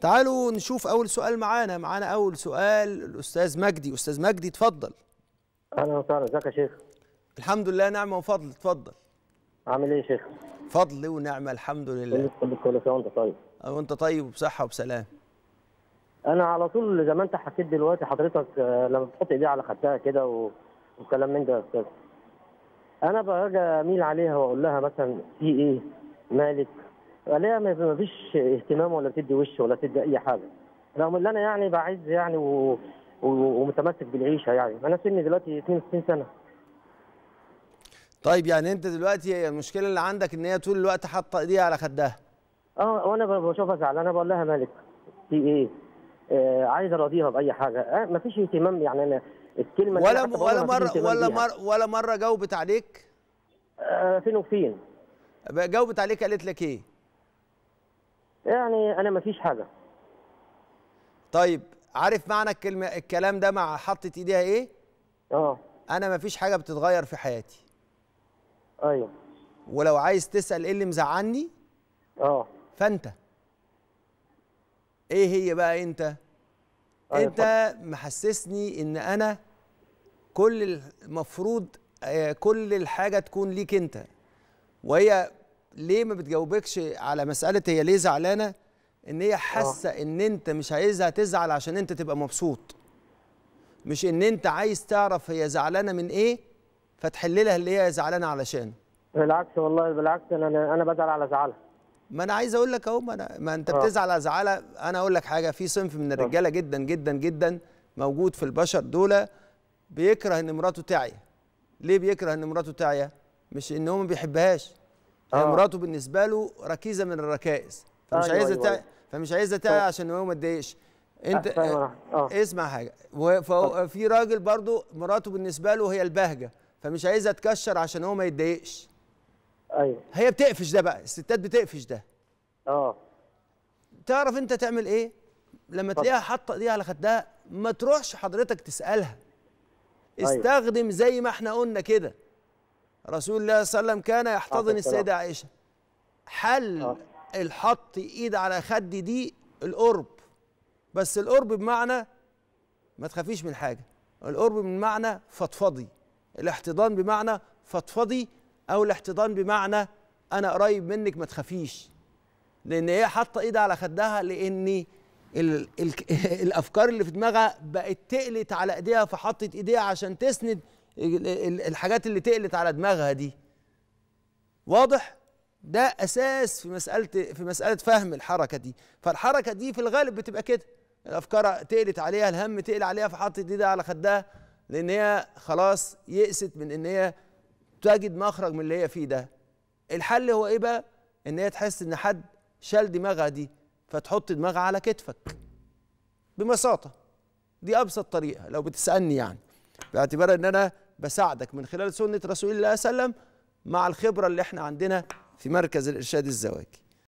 تعالوا نشوف اول سؤال معانا معانا اول سؤال الاستاذ مجدي استاذ مجدي اتفضل اهلا وسهلا ازيك يا شيخ الحمد لله نعمه وفضل اتفضل عامل ايه يا شيخ فضل ونعمه الحمد لله كل كل سنه وانت طيب وانت طيب وبصحه وبسلام انا على طول زي ما انت حكيت دلوقتي حضرتك آه، لما بتحط ايديها على خدها كده وكلام من ده يا استاذ انا باجي اميل عليها واقول لها مثلا في ايه مالك عليها ما فيش اهتمام ولا بتدي وش ولا بتدي اي حاجه رغم ان انا يعني بعز يعني و... و... ومتمسك بالعيشه يعني انا سني دلوقتي 62 سنه طيب يعني انت دلوقتي هي المشكله اللي عندك ان هي طول الوقت حاطه ايديها على خدها اه وانا بشوفها زعلانه بقول لها مالك في ايه؟ آه عايز اراضيها باي حاجه آه فيش اهتمام يعني انا الكلمه ولا م... ولا مره ولا مره ولا مره جاوبت عليك آه فين وفين جاوبت عليك قالت لك ايه؟ يعني انا ما فيش حاجه طيب عارف معنى الكلمه الكلام ده مع حطت ايديها ايه اه انا ما فيش حاجه بتتغير في حياتي ايوه ولو عايز تسال ايه اللي مزعلني اه فانت ايه هي بقى انت أيوة انت فضل. محسسني ان انا كل المفروض آه، كل الحاجه تكون ليك انت وهي ليه ما بتجاوبكش على مساله هي ليه زعلانه ان هي حاسه آه. ان انت مش عايزها تزعل عشان انت تبقى مبسوط مش ان انت عايز تعرف هي زعلانه من ايه فتحللها اللي هي زعلانه علشان بالعكس والله بالعكس انا انا بزعل على زعلها ما انا عايز اقول لك اهو ما, أنا ما انت آه. بتزعل على زعلها انا اقول لك حاجه في صنف من آه. الرجاله جدا جدا جدا موجود في البشر دول بيكره ان مراته تعيا ليه بيكره ان مراته تعيا مش ان هو ما بيحبهاش آه. مراته بالنسبه له ركيزه من الركائز فمش أيوة، عايزه أيوة. فمش عايزه تعي عشان هو ما تضايقش انت آه. اسمع حاجه في راجل برضو مراته بالنسبه له هي البهجه فمش عايزه تكشر عشان هو ما يتضايقش ايوه هي بتقفش ده بقى الستات بتقفش ده اه تعرف انت تعمل ايه لما تلاقيها حاطه دي على خدها ما تروحش حضرتك تسالها أيوة. استخدم زي ما احنا قلنا كده رسول الله صلى الله عليه وسلم كان يحتضن السيدة عائشة حل آه. الحط ايد على خد دي القرب بس القرب بمعنى ما تخافيش من حاجة القرب بمعنى فضفضي الاحتضان بمعنى فضفضي او الاحتضان بمعنى انا قريب منك ما تخافيش لان هي حاطه ايدها على خدها لان الـ الـ الافكار اللي في دماغها بقت تقلت على ايديها فحطت ايديها عشان تسند الحاجات اللي تقلت على دماغها دي واضح ده اساس في مساله في مساله فهم الحركه دي فالحركه دي في الغالب بتبقى كده الافكار تقلت عليها الهم تقل عليها فحطت ايدها على خدها لان هي خلاص يئست من ان هي تجد مخرج من اللي هي فيه ده الحل هو ايه بقى ان هي تحس ان حد شال دماغها دي فتحط دماغها على كتفك ببساطه دي ابسط طريقه لو بتسالني يعني باعتبار ان انا بساعدك من خلال سنه رسول الله صلى الله عليه وسلم مع الخبره اللي احنا عندنا في مركز الارشاد الزواجي